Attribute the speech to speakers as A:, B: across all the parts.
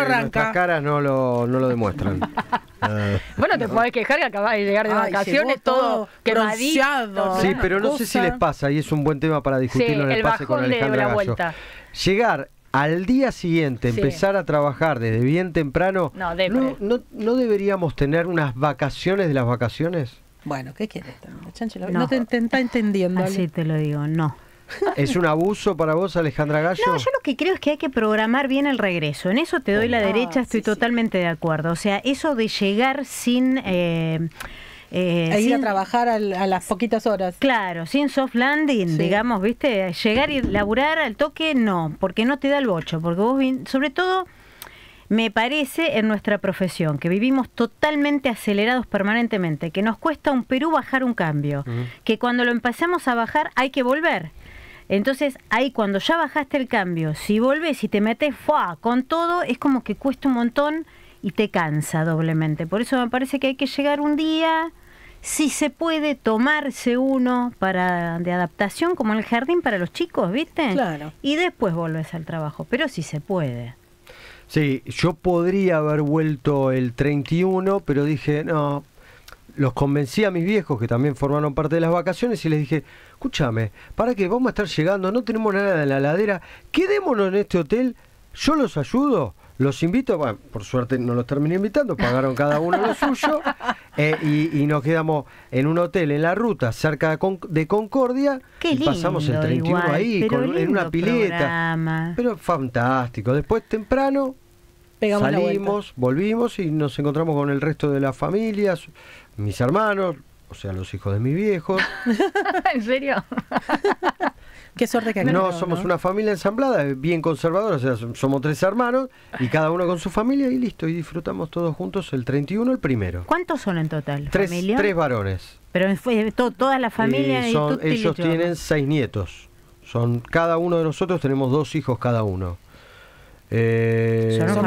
A: arranca. Las
B: caras no lo, no lo demuestran. Ah.
A: bueno, te podés quejar que acabás de llegar de vacaciones, todo quebradito. Sí, pero no sé si les
B: pasa, y es un buen tema para discutirlo en el, pase con Llegar al día siguiente empezar a trabajar desde bien temprano, no, no, no, deberíamos tener unas vacaciones de las vacaciones?
A: Bueno, ¿qué quieres? No, no te, está entendiendo. Así te lo digo, no.
B: ¿Es un abuso para vos, Alejandra Gallo? No, yo
A: lo que creo es que hay que programar bien el regreso. En eso te doy la oh, derecha, estoy totalmente de acuerdo. O sea, eso de llegar sin... Eh, eh, e ir a trabajar a, las poquitas horas. Claro, sin soft landing, digamos, ¿viste? Llegar y laburar al toque, no, porque no te da el bocho, porque vos, sobre todo, me parece en nuestra profesión, que vivimos totalmente acelerados permanentemente, que nos cuesta un Perú bajar un cambio, que cuando lo empezamos a bajar hay que volver. Entonces ahí cuando ya bajaste el cambio, si volvés y te metes con todo, es como que cuesta un montón y te cansa doblemente. Por eso me parece que hay que llegar un día, si se puede, tomarse uno para de adaptación, como en el jardín para los chicos, ¿viste? Claro. Y después volvés al trabajo, pero si se puede.
B: Sí, yo podría haber vuelto el 31, pero dije, no, los convencí a mis viejos que también formaron parte de las vacaciones y les dije, escúchame, ¿para qué? Vamos a estar llegando, no tenemos nada en la ladera, quedémonos en este hotel, yo los ayudo, los invito, bueno, por suerte no los terminé invitando, pagaron cada uno lo suyo, eh, y, nos quedamos en un hotel en la ruta cerca de, Concordia pasamos el 31 ahí en una pileta. Pero fantástico, después temprano
A: Salimos,
B: volvimos y nos encontramos con el resto de las familias, mis hermanos, o sea, los hijos de mis viejos.
A: ¿En serio?
B: Qué suerte que No, somos una familia ensamblada, bien conservadora, o sea, somos tres hermanos y cada uno con su familia y listo, y disfrutamos todos juntos el 31, el primero.
A: ¿Cuántos son en total? Tres,
B: varones.
A: Pero fue toda la familia. Y son, y ellos tienen
B: seis nietos. Son cada uno de nosotros tenemos dos hijos cada uno. Eh, Son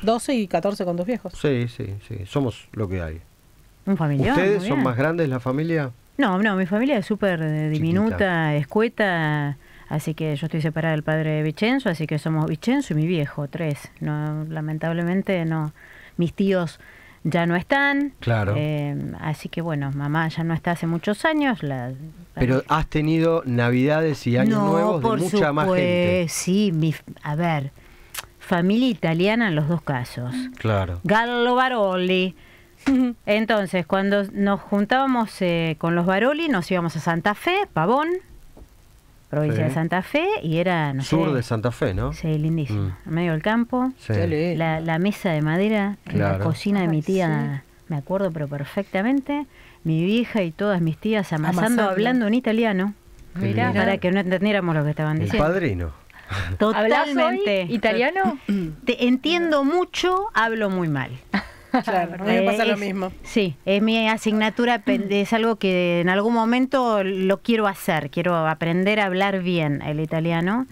A: 12, y 14 con dos viejos.
B: Sí, sí, sí. Somos lo que hay.
A: ¿Ustedes son más
B: grandes la familia?
A: No, no, mi familia es súper eh, diminuta, escueta. Así que yo estoy separada del padre de Vicenzo, así que somos Vicenzo y mi viejo, tres. No, lamentablemente no. Mis tíos ya no están. Claro. Eh, así que bueno, mamá ya no está hace muchos años. La, Pero
B: has tenido navidades y años nuevos de mucha más gente.
A: Sí, mi, a ver familia italiana en los dos casos. Claro. Gallo Baroli. Entonces, cuando nos juntábamos eh, con los Baroli, nos íbamos a Santa Fe, Pavón, provincia de Santa Fe, y era. Sur de Santa Fe, ¿no? Sí, lindísimo. Mm. En medio del campo. La, mesa de madera, la cocina de mi tía, me acuerdo, pero perfectamente. Mi vieja y todas mis tías amasando, hablando en italiano. para que no entendiéramos lo que estaban diciendo. El padrino. Totalmente. italiano? Te entiendo mucho, hablo muy mal. Claro, me pasa lo mismo. Sí, es mi asignatura, es algo que en algún momento lo quiero hacer, quiero aprender a hablar bien el italiano,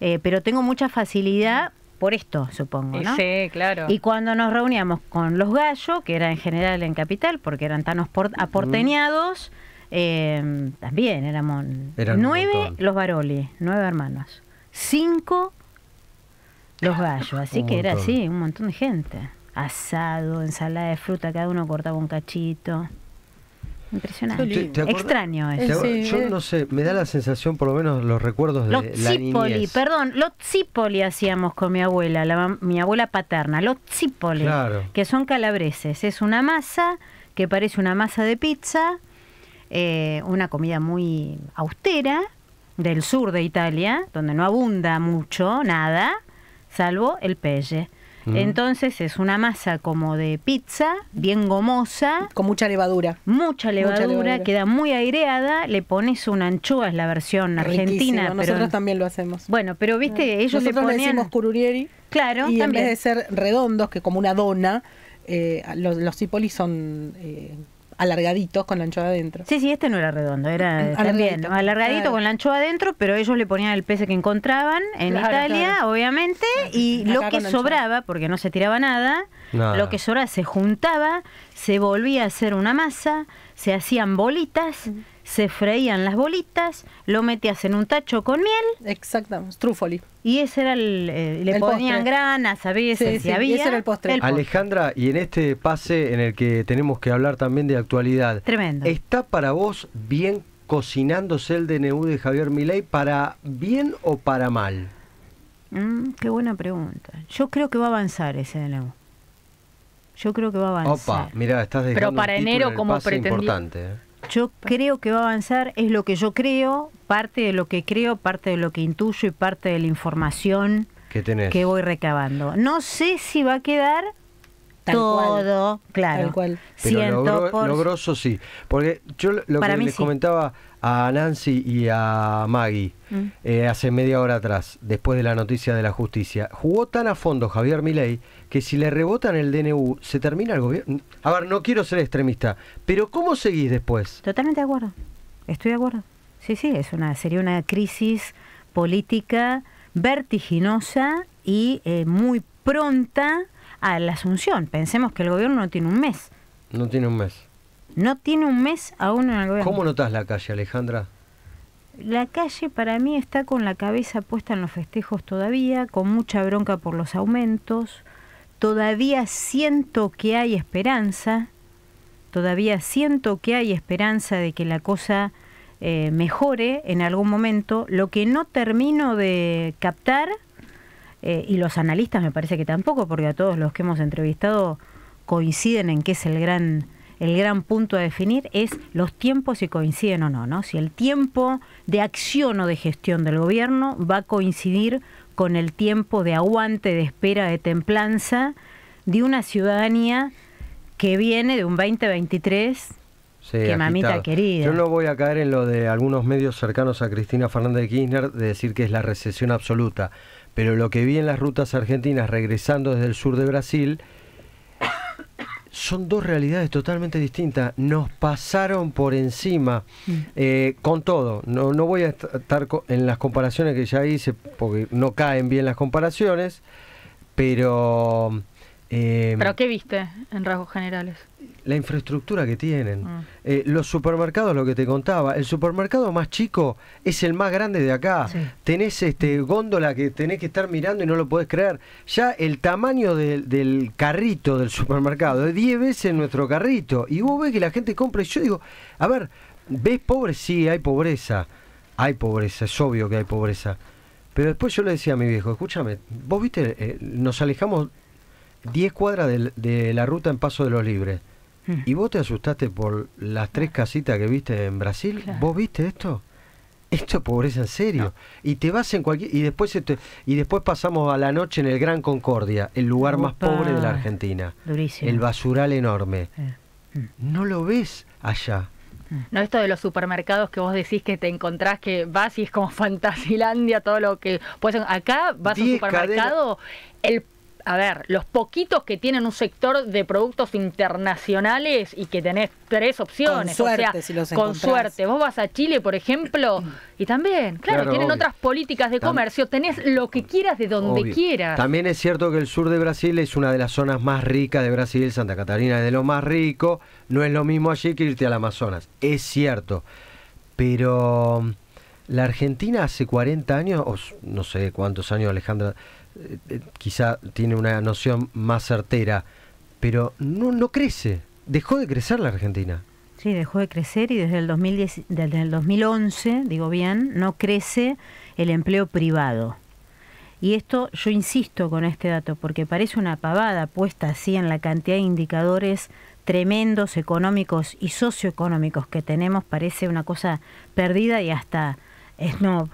A: eh, pero tengo mucha facilidad por esto, supongo, ¿no? Sí, claro. Y cuando nos reuníamos con los gallos, que era en general en Capital, porque eran tan aporteñados, eh, también éramos nueve los Baroli, nueve hermanos cinco los gallos. Así que era así, un montón de gente. Asado, ensalada de fruta, cada uno cortaba un cachito.
B: Impresionante. Extraño eh, eso. Yo no sé, me da la sensación, por lo menos los recuerdos de los la
A: perdón, los tzipoli hacíamos con mi abuela, mi abuela paterna, los tzipoli, que son calabreses. Es una masa que parece una masa de pizza, eh, una comida muy austera, del sur de Italia, donde no abunda mucho, nada, salvo el pelle. Entonces es una masa como de pizza, bien gomosa. Con mucha levadura. Mucha levadura, queda muy aireada. Le pones una anchoa, es la versión argentina. Nosotros también lo hacemos. Bueno, pero viste, ellos Nosotros le ponían... cururieri. Claro, también. en vez de ser redondos, que como una dona, eh, los, los son... Eh, alargaditos con la anchoa adentro. Sí, sí, este no era redondo, era alargadito, mm, también alargadito con la anchoa adentro, pero ellos le ponían el pez que encontraban en Italia, obviamente, y lo que sobraba, porque no se tiraba nada, lo que sobraba se juntaba, se volvía a hacer una masa, se hacían bolitas. Mm se freían las bolitas, lo metías en un tacho con miel. Exactamente, trufoli. Y ese era el. Eh, le ponían granas a veces, había. Ese era el postre.
B: Alejandra, y en este pase en el que tenemos que hablar también de actualidad. Tremendo. ¿Está para vos bien cocinándose el DNU de Javier Milei para bien o para mal?
A: Mm, qué buena pregunta. Yo creo que va a avanzar ese DNU. Yo creo que va a avanzar. Opa,
B: mira, estás dejando Pero para enero, como Importante, eh?
A: yo creo que va a avanzar, es lo que yo creo, parte de lo que creo, parte de lo que intuyo y parte de la información que voy recabando. No sé si va a quedar todo, claro. Pero logroso
B: sí. Porque yo lo que les comentaba a Nancy y a Maggie mm. eh, hace media hora atrás, después de la noticia de la justicia, jugó tan a fondo Javier Milei que si le rebotan el DNU, se termina el gobierno. A ver, no quiero ser extremista, pero ¿cómo seguís después?
A: Totalmente de acuerdo. Estoy de acuerdo. Sí, sí, es una, sería una crisis política vertiginosa y eh, muy pronta a la asunción. Pensemos que el gobierno no tiene un mes.
B: No tiene un mes.
A: No tiene un mes aún en el gobierno. ¿Cómo
B: notas la calle, Alejandra?
A: La calle para mí está con la cabeza puesta en los festejos todavía, con mucha bronca por los aumentos, todavía siento que hay esperanza, todavía siento que hay esperanza de que la cosa eh, mejore en algún momento, lo que no termino de captar, eh, y los analistas me parece que tampoco, porque a todos los que hemos entrevistado coinciden en que es el gran el gran punto a definir es los tiempos si coinciden o no, ¿no? Si el tiempo de acción o de gestión del gobierno va a coincidir con el tiempo de aguante, de espera, de templanza de una ciudadanía que viene de un 2023
B: que mamita querida. Yo no voy a caer en lo de algunos medios cercanos a Cristina Fernández de Kirchner de decir que es la recesión absoluta, pero lo que vi en las rutas argentinas regresando desde el sur de Brasil son dos realidades totalmente distintas. Nos pasaron por encima mm. eh, con todo. No, no voy a estar en las comparaciones que ya hice porque no caen bien las comparaciones, pero Em, ¿Pero
A: qué viste en rasgos generales?
B: La infraestructura que tienen. Mm. Eh, los supermercados, lo que te contaba, el supermercado más chico es el más grande de acá. Tenés este góndola que tenés que estar mirando y no lo podés creer. Ya el tamaño del carrito del supermercado es 10 veces nuestro carrito. Y vos ves que la gente compra y yo digo, a ver, ¿ves pobre? Sí, hay pobreza. Hay pobreza, es obvio que hay pobreza. Pero después yo le decía a mi viejo, escúchame, vos viste, eh, nos alejamos 10 cuadras de, la ruta en Paso de los Libres. Hmm. ¿Y vos te asustaste por las tres casitas que viste en Brasil? ¿Vos viste esto? Esto pobreza en serio. Y te vas en cualquier y después y después pasamos a la noche en el Gran Concordia, el lugar más pobre de la Argentina. El basural enorme. Eh. Hmm. No lo ves allá.
A: Hmm. No esto de los supermercados que vos decís que te encontrás que vas y es como Fantasilandia, todo lo que pues acá vas a supermercado, a ver, los poquitos que tienen un sector de productos internacionales y que tenés tres opciones. Con suerte, o sea, con suerte. Vos vas a Chile, por ejemplo, y también, claro, tienen otras políticas de comercio, tenés lo que quieras de donde quieras.
B: También es cierto que el sur de Brasil es una de las zonas más ricas de Brasil, Santa Catarina es de lo más rico, no es lo mismo allí que irte al Amazonas, es cierto. Pero mm, la Argentina hace 40 años, o no sé cuántos años Alejandra, eh, eh, quizá tiene una noción más certera, pero no, no crece, dejó de crecer la Argentina.
A: Sí, dejó de crecer y desde el, desde el 2011, digo bien, no crece el empleo privado. Y esto yo insisto con este dato, porque parece una pavada puesta así en la cantidad de indicadores tremendos económicos y socioeconómicos que tenemos, parece una cosa perdida y hasta es no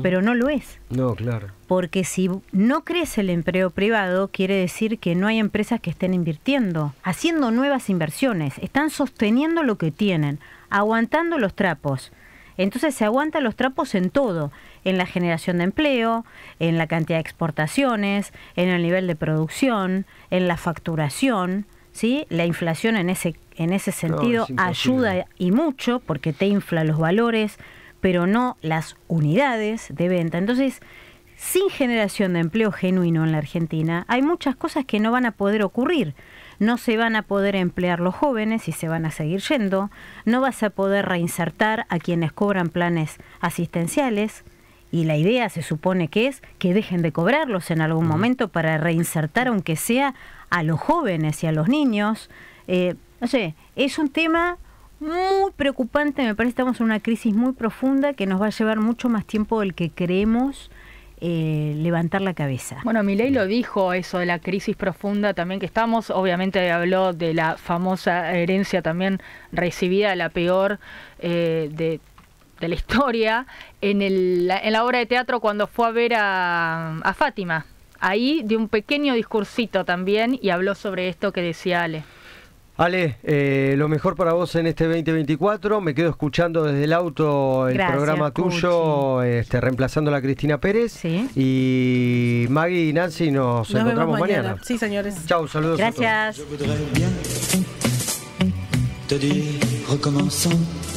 A: pero no lo es.
B: No, claro.
A: Porque si no crece el empleo privado, quiere decir que no hay empresas que estén invirtiendo, haciendo nuevas inversiones, están sosteniendo lo que tienen, aguantando los trapos. Entonces se aguantan los trapos en todo, en la generación de empleo, en la cantidad de exportaciones, en el nivel de producción, en la facturación, ¿sí? La inflación en ese en ese sentido ayuda y mucho porque te infla los valores, pero no las unidades de venta. Entonces, sin generación de empleo genuino en la Argentina, hay muchas cosas que no van a poder ocurrir. No se van a poder emplear los jóvenes y se van a seguir yendo. No vas a poder reinsertar a quienes cobran planes asistenciales. Y la idea se supone que es que dejen de cobrarlos en algún momento para reinsertar, aunque sea a los jóvenes y a los niños. Eh, no sé, es un tema muy preocupante, me parece que estamos en una crisis muy profunda que nos va a llevar mucho más tiempo del que creemos. Eh, levantar la cabeza. Bueno, Milei lo dijo, eso de la crisis profunda también que estamos. Obviamente habló de la famosa herencia también recibida, la peor eh, de la historia en, el, en, la obra de teatro cuando fue a ver a, a Fátima. Ahí dio un pequeño discursito también y habló sobre esto que decía Ale.
B: Vale, eh, lo mejor para vos en este 2024. Me quedo escuchando desde el auto el programa tuyo, este, reemplazando a la Cristina Pérez. Y Maggie y Nancy nos, encontramos mañana. Sí, señores. Chau, saludos. Gracias. A todos.